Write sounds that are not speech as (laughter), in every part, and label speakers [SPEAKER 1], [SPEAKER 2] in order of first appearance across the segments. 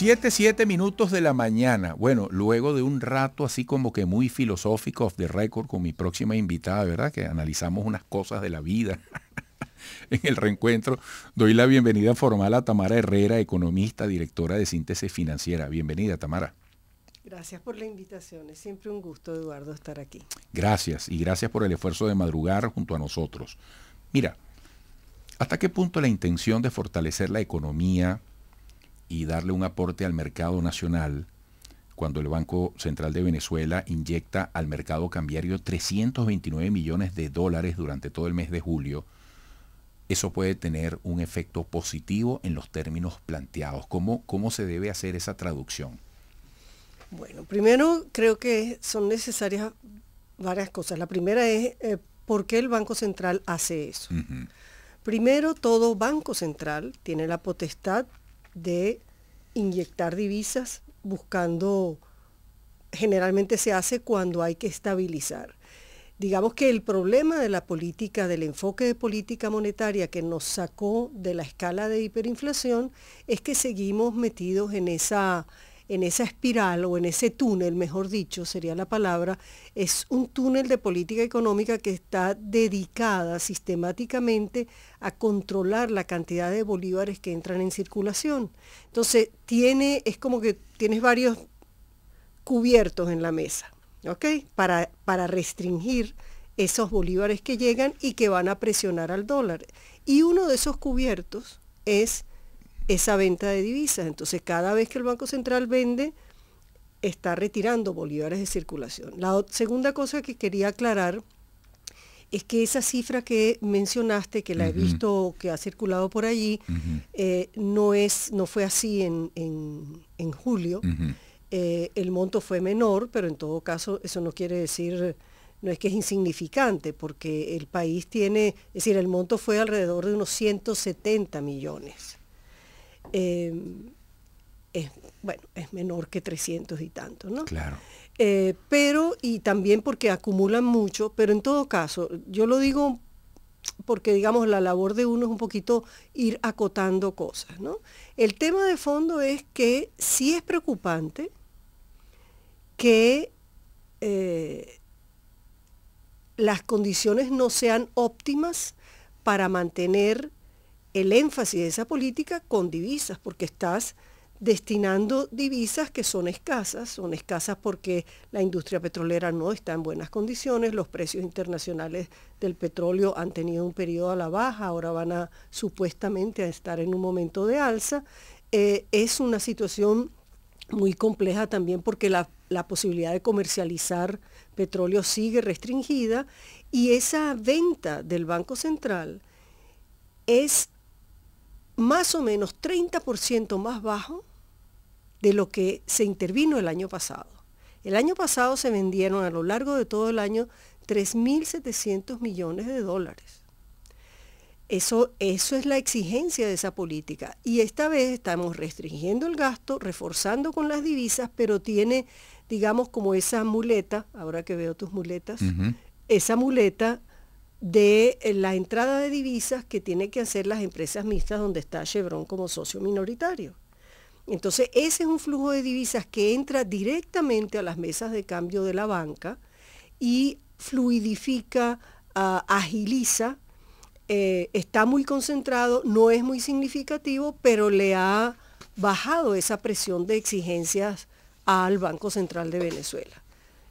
[SPEAKER 1] 7, 7 minutos de la mañana. Bueno, luego de un rato así como que muy filosófico off the record con mi próxima invitada, ¿verdad? Que analizamos unas cosas de la vida. (laughs) en el reencuentro doy la bienvenida formal a Tamara Herrera, economista, directora de Síntesis Financiera. Bienvenida, Tamara.
[SPEAKER 2] Gracias por la invitación. Es siempre un gusto, Eduardo, estar aquí.
[SPEAKER 1] Gracias y gracias por el esfuerzo de madrugar junto a nosotros. Mira, ¿hasta qué punto la intención de fortalecer la economía y darle un aporte al mercado nacional cuando el Banco Central de Venezuela inyecta al mercado cambiario 329 millones de dólares durante todo el mes de julio, eso puede tener un efecto positivo en los términos planteados. ¿Cómo, cómo se debe hacer esa traducción?
[SPEAKER 2] Bueno, primero creo que son necesarias varias cosas. La primera es eh, por qué el Banco Central hace eso. Primero, todo Banco Central tiene la potestad de inyectar divisas buscando, generalmente se hace cuando hay que estabilizar. Digamos que el problema de la política, del enfoque de política monetaria que nos sacó de la escala de hiperinflación es que seguimos metidos en esa, en esa espiral o en ese túnel, mejor dicho, sería la palabra, es un túnel de política económica que está dedicada sistemáticamente a controlar la cantidad de bolívares que entran en circulación. Entonces, tiene, es como que tienes varios cubiertos en la mesa, ¿ok? Para, para restringir esos bolívares que llegan y que van a presionar al dólar. Y uno de esos cubiertos es esa venta de divisas. Entonces, cada vez que el Banco Central vende, está retirando bolívares de circulación. La segunda cosa que quería aclarar es que esa cifra que mencionaste, que la he visto, que ha circulado por allí, eh, no, es, no fue así en, julio. Eh, el monto fue menor, pero en todo caso eso no quiere decir, no es que es insignificante, porque el país tiene, es decir, el monto fue alrededor de unos 170 millones. Em, es, bueno, es menor que 300 y tanto, ¿no? Claro. Eh, pero, y también porque acumulan mucho, pero en todo caso, yo lo digo porque, digamos, la labor de uno es un poquito ir acotando cosas, ¿no? El tema de fondo es que sí es preocupante que eh, las condiciones no sean óptimas para mantener el énfasis de esa política con divisas, porque estás destinando divisas que son escasas, son escasas porque la industria petrolera no está en buenas condiciones, los precios internacionales del petróleo han tenido un periodo a la baja, ahora van a supuestamente a estar en un momento de alza. Eh, es una situación muy compleja también porque la, la posibilidad de comercializar petróleo sigue restringida y esa venta del Banco Central es más o menos 30% más bajo de lo que se intervino el año pasado. El año pasado se vendieron a lo largo de todo el año 3.700 millones de dólares. Eso, eso es la exigencia de esa política. Y esta vez estamos restringiendo el gasto, reforzando con las divisas, pero tiene, digamos, como esa muleta, ahora que veo tus muletas, esa muleta de eh, la entrada de divisas que tienen que hacer las empresas mixtas donde está Chevron como socio minoritario. Entonces, ese es un flujo de divisas que entra directamente a las mesas de cambio de la banca y fluidifica, ah, agiliza, eh, está muy concentrado, no es muy significativo, pero le ha bajado esa presión de exigencias al Banco Central de Venezuela.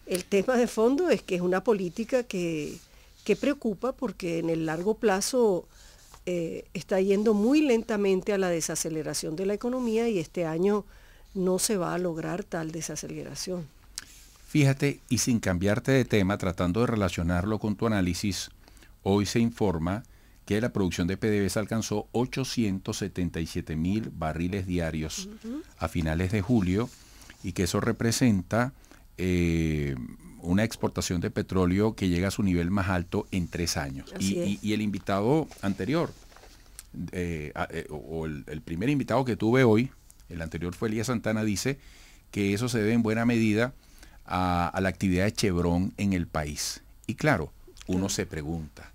[SPEAKER 2] El tema de fondo es que es una política que ¿Qué preocupa porque en el largo plazo eh, está yendo muy lentamente a la desaceleración de la economía y este año no se va a lograr tal desaceleración.
[SPEAKER 1] Fíjate, y sin cambiarte de tema, tratando de relacionarlo con tu análisis, hoy se informa que la producción de PDVSA alcanzó 877 mil barriles diarios a finales de julio y que eso representa eh, una exportación de petróleo que llega a su nivel más alto en tres años. Y, el invitado anterior, eh, eh, o el, primer invitado que tuve hoy, el anterior fue Elías Santana, dice que eso se debe en buena medida a, a la actividad de Chevron en el país. Y claro, uno se pregunta,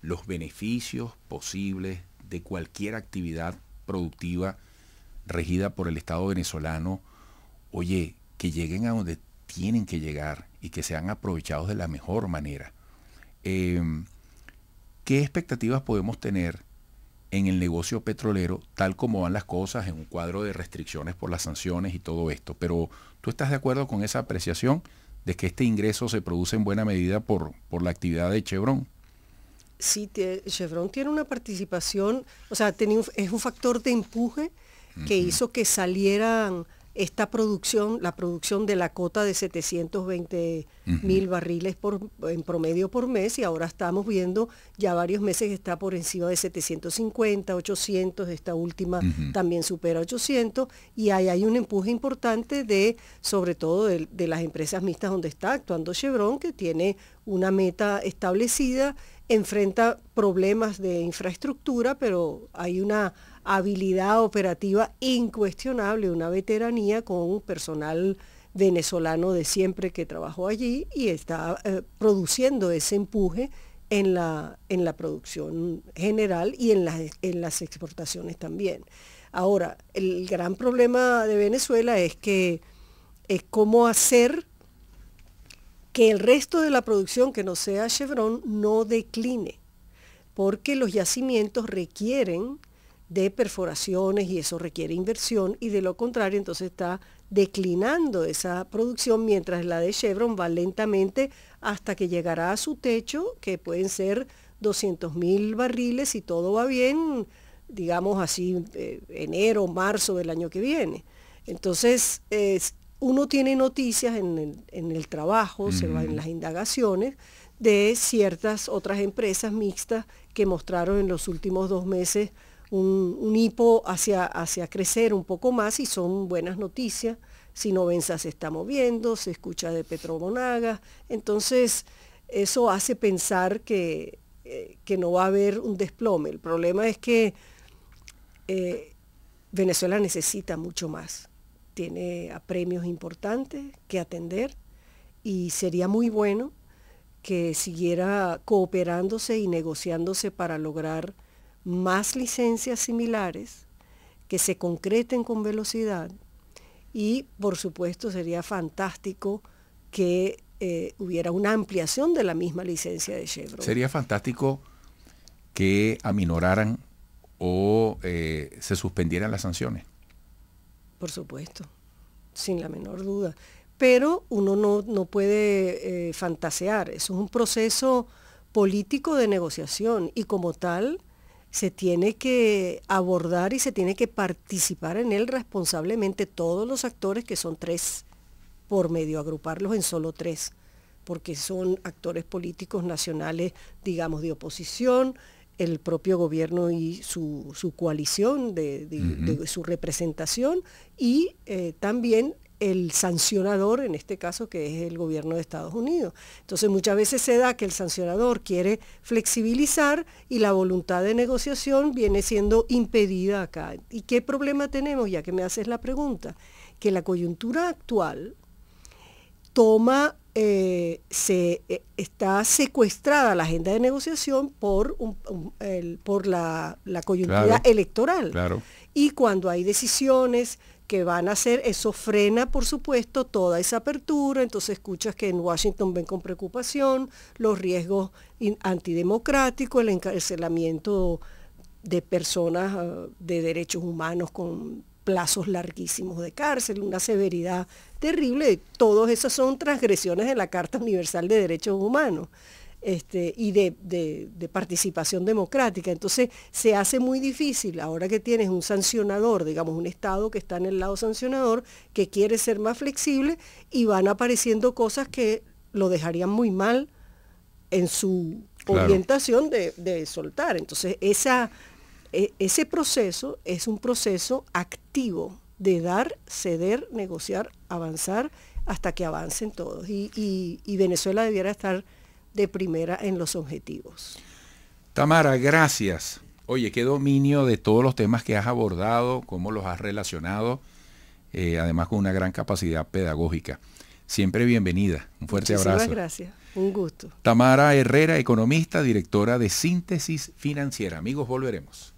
[SPEAKER 1] los beneficios posibles de cualquier actividad productiva regida por el Estado venezolano, oye, que lleguen a donde tienen que llegar y que sean aprovechados de la mejor manera. Eh, ¿Qué expectativas podemos tener en el negocio petrolero, tal como van las cosas, en un cuadro de restricciones por las sanciones y todo esto? Pero tú estás de acuerdo con esa apreciación de que este ingreso se produce en buena medida por, por la actividad de Chevron.
[SPEAKER 2] Sí, Chevron tiene una participación, o sea, es un factor de empuje que hizo que salieran esta producción, la producción de la cota de 720 mil barriles en promedio por mes y ahora estamos viendo ya varios meses está por encima de 750, 800, esta última también supera 800 y ahí hay un empuje importante de, sobre todo de, las empresas mixtas donde está actuando Chevron, que tiene una meta establecida, enfrenta problemas de infraestructura, pero hay una habilidad operativa incuestionable, una veteranía con personal venezolano de siempre que trabajó allí y está eh, produciendo ese empuje en la, en la producción general y en, en las exportaciones también. Ahora, el gran problema de Venezuela es que es cómo hacer que el resto de la producción que no sea Chevron no decline, porque los yacimientos requieren de perforaciones y eso requiere inversión y de lo contrario entonces está declinando esa producción, mientras la de Chevron va lentamente hasta que llegará a su techo, que pueden ser 200.000 mil barriles si todo va bien, digamos así, eh, enero, marzo del año que viene. Entonces, uno tiene noticias en el, trabajo, se va en las indagaciones de ciertas otras empresas mixtas que mostraron en los últimos dos meses un, hipo hacia, hacia crecer un poco más y son buenas noticias. Si Novenza se está moviendo, se escucha de Petro Bonaga entonces eso hace pensar que, eh, que, no va a haber un desplome. El problema es que eh, Venezuela necesita mucho más. Tiene premios importantes que atender y sería muy bueno que siguiera cooperándose y negociándose para lograr más licencias similares que se concreten con velocidad y por supuesto sería fantástico que eh, hubiera una ampliación de la misma licencia de Chevron. Sería
[SPEAKER 1] fantástico que aminoraran o eh, se suspendieran las sanciones.
[SPEAKER 2] Por supuesto, sin la menor duda. Pero uno no, puede eh, fantasear, eso es un proceso político de negociación y como tal se tiene que abordar y se tiene que participar en él responsablemente todos los actores, que son tres, por medio agruparlos en solo tres, porque son actores políticos nacionales, digamos, de oposición, el propio gobierno y su, coalición, de, su representación, y eh, también el sancionador, en este caso que es el gobierno de Estados Unidos. Entonces muchas veces se da que el sancionador quiere flexibilizar y la voluntad de negociación viene siendo impedida acá. ¿Y qué problema tenemos? Ya que me haces la pregunta, que la coyuntura actual toma, eh, se, eh, está secuestrada la agenda de negociación por, por la, coyuntura electoral. Y cuando hay decisiones que van a hacer, eso frena por supuesto toda esa apertura, entonces escuchas que en Washington ven con preocupación los riesgos antidemocráticos, el encarcelamiento de personas ah, de derechos humanos con plazos larguísimos de cárcel, una severidad terrible. Todas esas son transgresiones de la Carta Universal de Derechos Humanos. Este, y de, participación democrática. Entonces se hace muy difícil, ahora que tienes un sancionador, digamos un Estado que está en el lado sancionador, que quiere ser más flexible y van apareciendo cosas que lo dejarían muy mal en su orientación de, soltar. Entonces esa, e, ese proceso es un proceso activo de dar, ceder, negociar, avanzar hasta que avancen todos. y Venezuela debiera estar de primera en los objetivos.
[SPEAKER 1] Tamara, gracias. Oye, qué dominio de todos los temas que has abordado, cómo los has relacionado, eh, además con una gran capacidad pedagógica. Siempre bienvenida. Un fuerte abrazo. abrazo.
[SPEAKER 2] gracias. Un gusto.
[SPEAKER 1] Tamara Herrera, economista, directora de Síntesis Financiera. Amigos, volveremos.